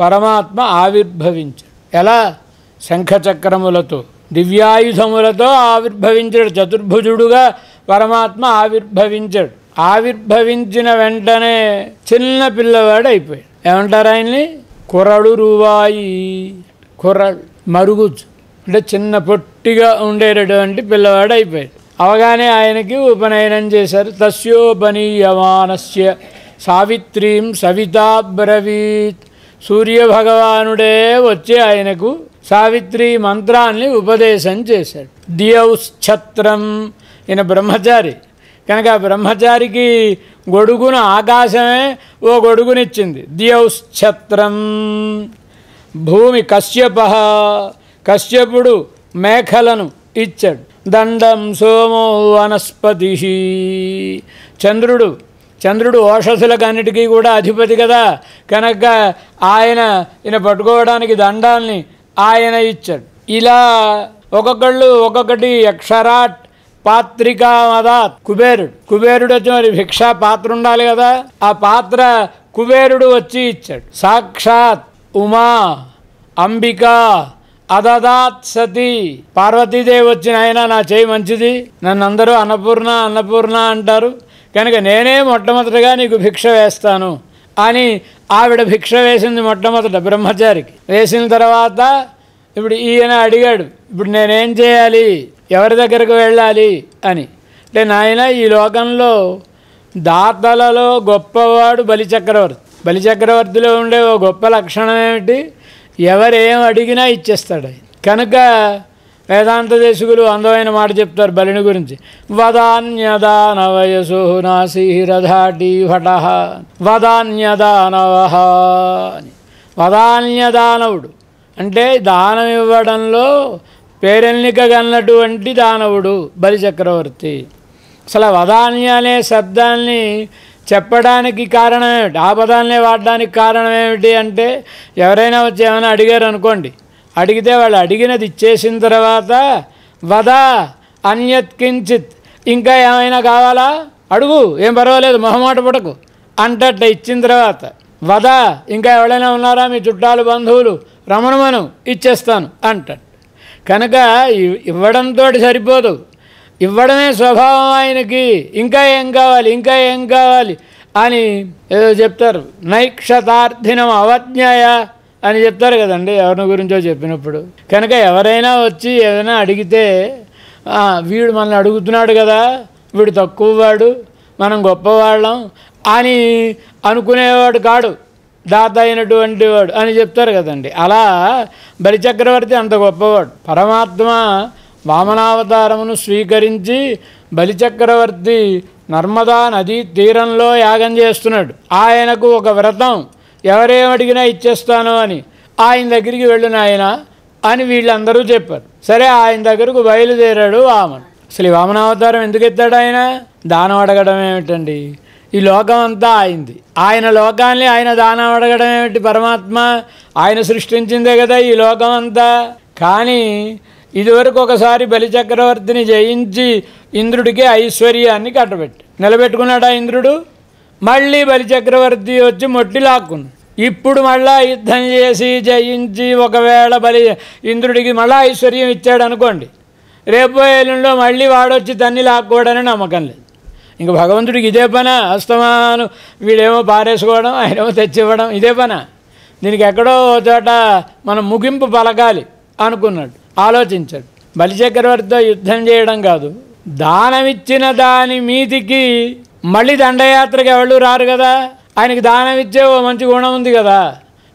పరమాత్మ ఆవిర్భవించాడు ఎలా శంఖచక్రములతో దివ్యాయుధములతో ఆవిర్భవించాడు చతుర్భుజుడుగా పరమాత్మ ఆవిర్భవించాడు ఆవిర్భవించిన వెంటనే చిన్న పిల్లవాడు అయిపోయాడు ఏమంటారు ఆయన్ని కురడు రూవాయి కుర మరుగుచు అంటే చిన్న పొట్టిగా ఉండేటటువంటి పిల్లవాడు అయిపోయాడు అవగానే ఆయనకి ఉపనయనం చేశారు తస్యోపనీయమానస్య సావిత్రీం సవితాబ్రవీత్ సూర్యభగవానుడే వచ్చి ఆయనకు సావిత్రి మంత్రాన్ని ఉపదేశం చేశాడు దియౌశ్ఛత్రం ఈయన బ్రహ్మచారి కనుక బ్రహ్మచారికి గొడుగున ఆకాశమే ఓ గొడుగునిచ్చింది దియౌశ్ఛత్రం భూమి కశ్యప కశ్యపుడు మేఖలను ఇచ్చాడు దండం సోమో వనస్పతి చంద్రుడు చంద్రుడు ఓషధులకన్నిటికీ కూడా అధిపతి కదా కనుక ఆయన ఈయన పట్టుకోవడానికి దండాల్ని ఆయన ఇచ్చాడు ఇలా ఒక్కొక్కళ్ళు ఒక్కొక్కటి అక్షరాట్ మదాత్ కుబేరుడు కుబేరుడు వచ్చి మరి భిక్ష పాత్ర ఉండాలి కదా ఆ పాత్ర కుబేరుడు వచ్చి ఇచ్చాడు సాక్షాత్ ఉమా అంబిక అదదాత్ సతీ పార్వతీదేవి వచ్చిన ఆయన నా చేయి మంచిది నన్ను అందరూ అన్నపూర్ణ అన్నపూర్ణ అంటారు కనుక నేనే మొట్టమొదటగా నీకు భిక్ష వేస్తాను అని ఆవిడ భిక్ష వేసింది మొట్టమొదట బ్రహ్మచారికి వేసిన తర్వాత ఇప్పుడు ఈయన అడిగాడు ఇప్పుడు నేనేం చేయాలి ఎవరి దగ్గరకు వెళ్ళాలి అని అంటే నాయన ఈ లోకంలో దాతలలో గొప్పవాడు బలిచక్రవర్తి బలిచక్రవర్తిలో ఉండే ఓ గొప్ప లక్షణం ఏమిటి ఎవరేం అడిగినా ఇచ్చేస్తాడు కనుక వేదాంత దేశకులు అందమైన మాట చెప్తారు బలిని గురించి వదాన్యదానవయసు భట వదాన్యదానవ వదాన్యదానవుడు అంటే దానం ఇవ్వడంలో పేరెన్నికగన్నటువంటి దానవుడు బలిచక్రవర్తి అసలు వదాన్య అనే శబ్దాన్ని చెప్పడానికి కారణం ఏమిటి ఆ పదాన్నే వాడడానికి కారణం ఏమిటి అంటే ఎవరైనా వచ్చి ఏమైనా అడిగారు అనుకోండి అడిగితే వాళ్ళు అడిగినది ఇచ్చేసిన తర్వాత వదా అన్యత్ కించిత్ ఇంకా ఏమైనా కావాలా అడుగు ఏం పర్వాలేదు మొహమాట పుటకు అంటట్ట ఇచ్చిన తర్వాత వదా ఇంకా ఎవడైనా ఉన్నారా మీ చుట్టాలు బంధువులు రమణమను ఇచ్చేస్తాను అంట కనుక ఇవ్వడంతో సరిపోదు ఇవ్వడమే స్వభావం ఆయనకి ఇంకా ఏం కావాలి ఇంకా ఏం కావాలి అని ఏదో చెప్తారు నైక్షతార్థినం అవజ్ఞయ అని చెప్తారు కదండి ఎవరిని గురించో చెప్పినప్పుడు కనుక ఎవరైనా వచ్చి ఏదైనా అడిగితే వీడు మనల్ని అడుగుతున్నాడు కదా వీడు తక్కువ వాడు మనం గొప్పవాళ్ళం అని అనుకునేవాడు కాడు దాత అయినటువంటి వాడు అని చెప్తారు కదండి అలా బలిచక్రవర్తి అంత గొప్పవాడు పరమాత్మ వామనావతారమును స్వీకరించి బలిచక్రవర్తి నర్మదా నదీ తీరంలో యాగం చేస్తున్నాడు ఆయనకు ఒక వ్రతం ఎవరేమడిగినా ఇచ్చేస్తాను అని ఆయన దగ్గరికి వెళ్ళిన ఆయన అని వీళ్ళందరూ చెప్పారు సరే ఆయన దగ్గరకు బయలుదేరాడు వామన్ అసలు ఈ వామనావతారం ఎందుకు ఎత్తాడు ఆయన దానం అడగడం ఏమిటండి ఈ లోకం అంతా ఆయనది ఆయన లోకాన్ని ఆయన దానం అడగడం ఏమిటి పరమాత్మ ఆయన సృష్టించిందే కదా ఈ లోకం అంతా కానీ ఇదివరకు ఒకసారి బలిచక్రవర్తిని జయించి ఇంద్రుడికి ఐశ్వర్యాన్ని కట్టబెట్టి నిలబెట్టుకున్నాడా ఇంద్రుడు మళ్ళీ బలిచక్రవర్తి వచ్చి మొట్టి లాక్కున్నాడు ఇప్పుడు మళ్ళా యుద్ధం చేసి జయించి ఒకవేళ బలి ఇంద్రుడికి మళ్ళా ఐశ్వర్యం ఇచ్చాడు అనుకోండి రేపు ఏళ్ళలో మళ్ళీ వాడొచ్చి తన్ని లాక్కోవడని నమ్మకం లేదు ఇంక భగవంతుడికి ఇదే పన అస్తమాను వీడేమో పారేసుకోవడం ఆయనేమో తెచ్చివ్వడం ఇదే పన దీనికి ఎక్కడో చోట మనం ముగింపు పలకాలి అనుకున్నాడు ఆలోచించాడు బలిచక్రవర్తితో యుద్ధం చేయడం కాదు దానమిచ్చిన దాని మీదికి మళ్ళీ దండయాత్రకి ఎవళ్ళు రారు కదా ఆయనకి దానం ఇచ్చే ఓ మంచి గుణం ఉంది కదా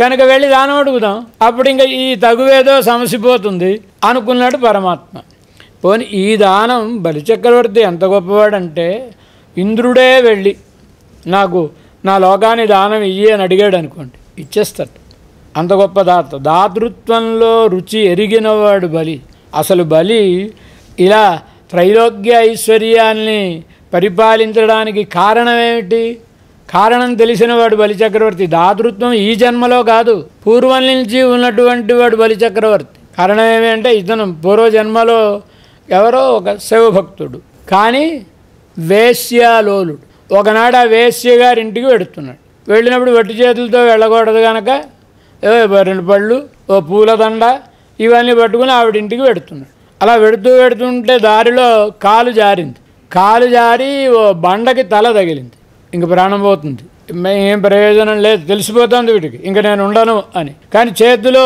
కనుక వెళ్ళి దానం అడుగుదాం అప్పుడు ఇంకా ఈ తగువేదో సమసిపోతుంది అనుకున్నాడు పరమాత్మ పోని ఈ దానం బలిచక్రవర్తి ఎంత గొప్పవాడంటే ఇంద్రుడే వెళ్ళి నాకు నా లోకాన్ని దానం ఇయ్యి అని అడిగాడు అనుకోండి ఇచ్చేస్తాడు అంత గొప్ప దాత దాతృత్వంలో రుచి ఎరిగినవాడు బలి అసలు బలి ఇలా త్రైలోక్య ఐశ్వర్యాన్ని పరిపాలించడానికి కారణమేమిటి కారణం తెలిసిన వాడు బలిచక్రవర్తి దాతృత్వం ఈ జన్మలో కాదు పూర్వం నుంచి ఉన్నటువంటి వాడు బలిచక్రవర్తి కారణం ఏమిటంటే ఇతను పూర్వజన్మలో ఎవరో ఒక శివభక్తుడు కానీ వేశ్యాలోలుడు ఒకనాడు ఆ వేశ్య గారి ఇంటికి వెడుతున్నాడు వెళ్ళినప్పుడు వట్టి చేతులతో వెళ్ళకూడదు కనుక రెండు పళ్ళు ఓ పూలదండ ఇవన్నీ పట్టుకుని ఇంటికి పెడుతున్నాడు అలా పెడుతూ పెడుతుంటే దారిలో కాలు జారింది కాలు జారి ఓ బండకి తల తగిలింది ఇంక ప్రాణం పోతుంది ఏం ప్రయోజనం లేదు తెలిసిపోతుంది వీటికి ఇంక నేను ఉండను అని కానీ చేతిలో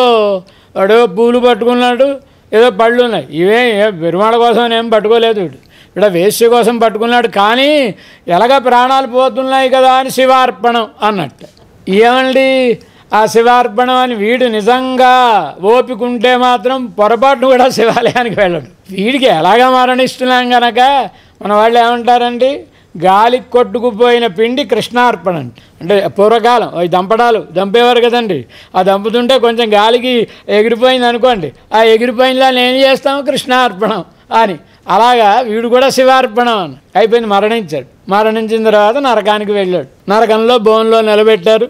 వాడు పూలు పట్టుకున్నాడు ఏదో పళ్ళు ఉన్నాయి ఇవే పెరుమాళ కోసం ఏం పట్టుకోలేదు వీడు ఇక్కడ వేశ్య కోసం పట్టుకున్నాడు కానీ ఎలాగ ప్రాణాలు పోతున్నాయి కదా అని శివార్పణం అన్నట్టు ఏమండి ఆ శివార్పణం అని వీడు నిజంగా ఓపికంటే మాత్రం పొరపాటును కూడా శివాలయానికి వెళ్ళడు వీడికి ఎలాగ మరణిస్తున్నాం కనుక మన వాళ్ళు ఏమంటారండి గాలి కొట్టుకుపోయిన పిండి కృష్ణార్పణ అంటే పూర్వకాలం అవి దంపడాలు దంపేవారు కదండి ఆ దంపుతుంటే కొంచెం గాలికి ఎగిరిపోయింది అనుకోండి ఆ ఎగిరిపోయినలా నేను చేస్తాము కృష్ణార్పణం అని అలాగా వీడు కూడా శివార్పణం అని అయిపోయింది మరణించాడు మరణించిన తర్వాత నరకానికి వెళ్ళాడు నరకంలో బోన్లో నిలబెట్టారు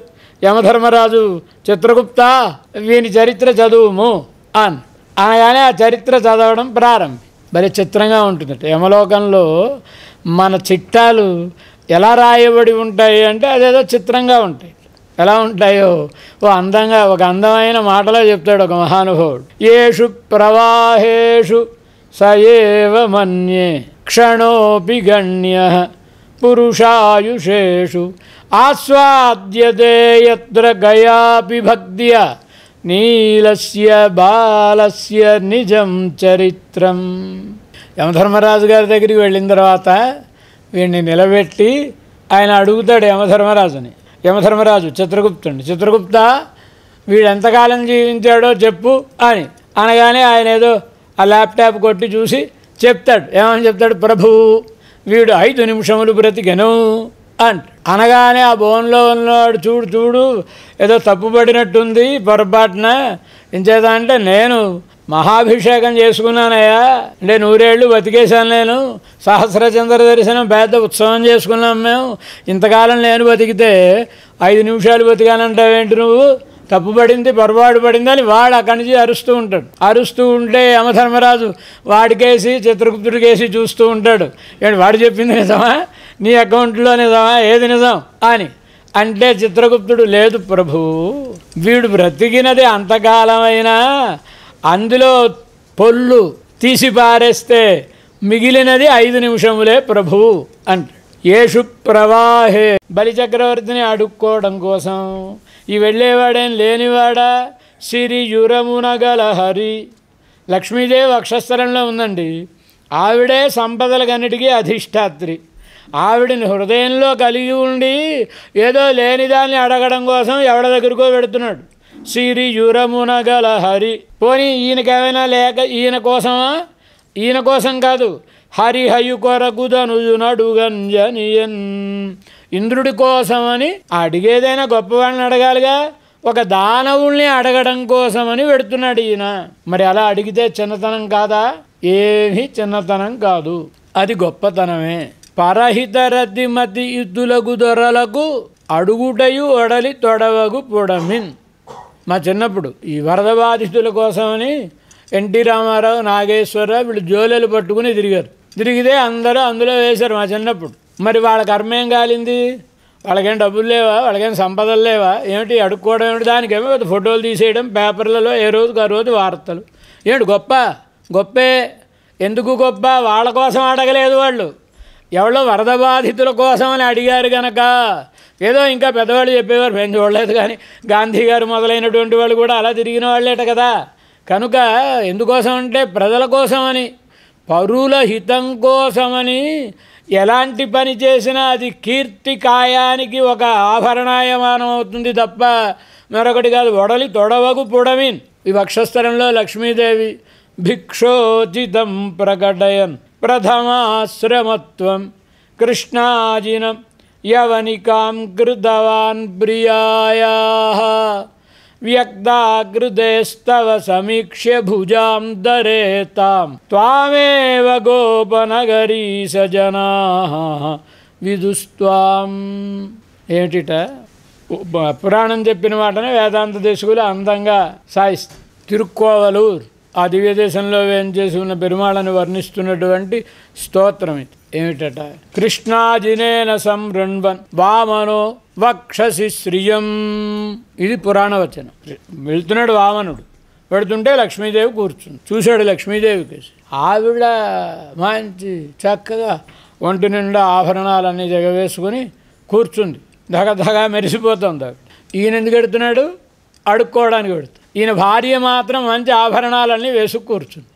యమధర్మరాజు చిత్రగుప్త వీని చరిత్ర చదువుము అని అనగానే ఆ చరిత్ర చదవడం ప్రారంభం భలే చిత్రంగా ఉంటుందట యమలోకంలో మన చిట్టాలు ఎలా రాయబడి ఉంటాయి అంటే అదేదో చిత్రంగా ఉంటాయి ఎలా ఉంటాయో ఓ అందంగా ఒక అందమైన మాటలో చెప్తాడు ఒక మహానుభావుడు ఏషు ప్రవాహేషు సయేవ మన్యే క్షణోపి గణ్య పురుషాయుషేషు ఆస్వాద్యతే ఎత్ర గయాపి భక్తియా నీలస్య బాలస్య నిజం చరిత్రం యమధర్మరాజు గారి దగ్గరికి వెళ్ళిన తర్వాత వీడిని నిలబెట్టి ఆయన అడుగుతాడు యమధర్మరాజుని యమధర్మరాజు చిత్రగుప్తుని చిత్రగుప్త వీడు ఎంతకాలం జీవించాడో చెప్పు అని అనగానే ఆయన ఏదో ఆ ల్యాప్టాప్ కొట్టి చూసి చెప్తాడు ఏమని చెప్తాడు ప్రభు వీడు ఐదు నిమిషములు బ్రతికెను అంట అనగానే ఆ భవన్లో ఉన్నవాడు చూడు చూడు ఏదో తప్పుపడినట్టుంది పొరపాటున ఇంచేత అంటే నేను మహాభిషేకం చేసుకున్నానయ్యా అంటే నూరేళ్ళు బతికేశాను నేను సహస్రచంద్ర దర్శనం పెద్ద ఉత్సవం చేసుకున్నాం మేము ఇంతకాలం నేను బతికితే ఐదు నిమిషాలు బతికానంటావేంటి నువ్వు పడింది పొరపాటు పడిందని వాడు అక్కడి నుంచి అరుస్తూ ఉంటాడు అరుస్తూ ఉంటే యమధర్మరాజు వాడికేసి చిత్రగుప్తుడికేసి చూస్తూ ఉంటాడు వాడు చెప్పింది నిజమా నీ అకౌంట్లో నిజమా ఏది నిజం అని అంటే చిత్రగుప్తుడు లేదు ప్రభు వీడు బ్రతికినది అంతకాలమైనా అందులో పొల్లు తీసి పారేస్తే మిగిలినది ఐదు నిమిషములే ప్రభు అంటాడు ఏషు ప్రవాహే బలిచక్రవర్తిని అడుక్కోవడం కోసం ఈ వెళ్ళేవాడేం లేనివాడా యురమున గల హరి లక్ష్మీదేవి అక్షస్థలంలో ఉందండి ఆవిడే సంపదలకన్నిటికీ అధిష్టాత్రి ఆవిడని హృదయంలో కలిగి ఉండి ఏదో లేనిదాన్ని అడగడం కోసం ఎవడ దగ్గరకో పెడుతున్నాడు యురమున గల హరి పోనీ ఈయనకేమైనా లేక ఈయన కోసమా ఈయన కోసం కాదు హరిహయు కొరకుదనుజు నడుగంజనియన్ ఇంద్రుడి కోసమని అడిగేదైనా గొప్పవాడిని అడగాలిగా ఒక దానవుల్ని అడగడం కోసమని పెడుతున్నాడు ఈయన మరి అలా అడిగితే చిన్నతనం కాదా ఏమీ చిన్నతనం కాదు అది గొప్పతనమే పరహిత రతి మతి ఇద్దులకు దొరలకు అడుగుటయు ఒడలి తొడవగు పొడమిన్ మా చిన్నప్పుడు ఈ వరద బాధితుల కోసమని ఎన్టీ రామారావు నాగేశ్వరరావు వీళ్ళు జోలెలు పట్టుకుని తిరిగారు తిరిగితే అందరూ అందులో వేశారు మా చిన్నప్పుడు మరి వాళ్ళ కర్మ ఏం కాలింది వాళ్ళకేం డబ్బులు లేవా వాళ్ళకేం సంపదలు లేవా ఏమిటి అడుక్కోవడం ఏమిటి దానికేమో ఫోటోలు తీసేయడం పేపర్లలో ఏ రోజుకు ఆ రోజు వార్తలు ఏమిటి గొప్ప గొప్పే ఎందుకు గొప్ప వాళ్ళ కోసం అడగలేదు వాళ్ళు ఎవరో వరద బాధితుల కోసం అని అడిగారు కనుక ఏదో ఇంకా పెద్దవాళ్ళు చెప్పేవారు మేము చూడలేదు కానీ గాంధీ గారు మొదలైనటువంటి వాళ్ళు కూడా అలా తిరిగిన వాళ్ళేట కదా కనుక ఎందుకోసం అంటే ప్రజల కోసం అని పరుల హితం కోసమని ఎలాంటి పని చేసినా అది కీర్తి కాయానికి ఒక ఆభరణాయమానం అవుతుంది తప్ప మరొకటి కాదు ఒడలి తొడవకు పొడవిన్ ఈ వక్షస్థలంలో లక్ష్మీదేవి భిక్షోచితం ప్రకటయన్ ప్రథమాశ్రమత్వం కృష్ణాజినం యవనికాం కృతవాన్ ప్రియాయా వ్యక్తాగృదేస్తవ సమీక్ష భుజాం दरेतां त्वामेव गोपनगरी सजनाः విదుస్వాం ఏమిటిట పురాణం చెప్పిన మాటనే వేదాంత దేశకులు అందంగా సాయిస్తారు తిరుక్కోవలూరు ఆ దివ్యదేశంలో వేం చేసి ఉన్న పెరుమాళను వర్ణిస్తున్నటువంటి స్తోత్రం ఇది ఏమిటట కృష్ణాజినేన సంరణ్వన్ వామనో వక్షసి శ్రియం ఇది పురాణ వచనం వెళ్తున్నాడు వామనుడు పెడుతుంటే లక్ష్మీదేవి కూర్చుంది చూశాడు లక్ష్మీదేవి కేసి ఆవిడ మంచి చక్కగా ఒంటి నిండా ఆభరణాలన్నీ జగవేసుకుని కూర్చుంది ధగ ధగా మెరిసిపోతుంది ఈయన ఎందుకు పెడుతున్నాడు అడుక్కోవడానికి పెడుతుంది ఈయన భార్య మాత్రం మంచి ఆభరణాలన్నీ వేసుకు కూర్చుంది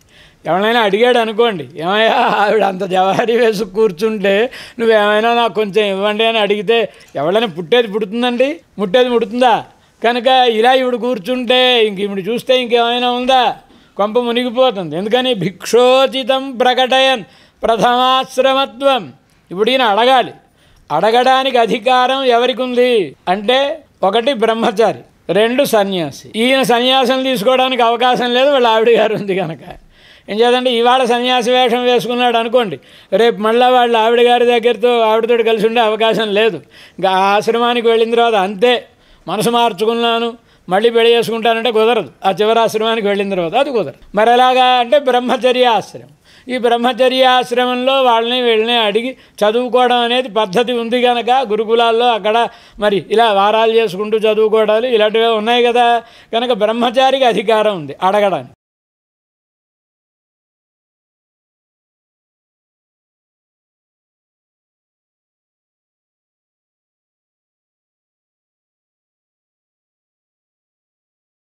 ఎవరైనా అడిగాడు అనుకోండి ఏమయ్యా ఆవిడ అంత జవారి వేసుకు కూర్చుంటే నువ్వేమైనా నాకు కొంచెం ఇవ్వండి అని అడిగితే ఎవడైనా పుట్టేది పుడుతుందండి ముట్టేది ముడుతుందా కనుక ఇలా ఇవిడు కూర్చుంటే ఇంక ఇవి చూస్తే ఇంకేమైనా ఉందా కొంప మునిగిపోతుంది ఎందుకని భిక్షోచితం ప్రకటయన్ ప్రథమాశ్రమత్వం ఇప్పుడు ఈయన అడగాలి అడగడానికి అధికారం ఎవరికి ఉంది అంటే ఒకటి బ్రహ్మచారి రెండు సన్యాసి ఈయన సన్యాసం తీసుకోవడానికి అవకాశం లేదు వాళ్ళ ఆవిడ గారు ఉంది కనుక ఏం చేద్దంటే ఇవాళ సన్యాసి వేషం వేసుకున్నాడు అనుకోండి రేపు మళ్ళీ వాళ్ళ ఆవిడ గారి దగ్గరతో ఆవిడతో కలిసి ఉండే అవకాశం లేదు ఇంకా ఆశ్రమానికి వెళ్ళిన తర్వాత అంతే మనసు మార్చుకున్నాను మళ్ళీ పెళ్లి చేసుకుంటానంటే కుదరదు ఆ ఆశ్రమానికి వెళ్ళిన తర్వాత అది కుదరదు మరి ఎలాగా అంటే బ్రహ్మచర్య ఆశ్రమం ఈ బ్రహ్మచర్యాశ్రమంలో వాళ్ళని వీళ్ళని అడిగి చదువుకోవడం అనేది పద్ధతి ఉంది కనుక గురుకులాల్లో అక్కడ మరి ఇలా వారాలు చేసుకుంటూ చదువుకోవడాలు ఇలాంటివే ఉన్నాయి కదా కనుక బ్రహ్మచారికి అధికారం ఉంది అడగడానికి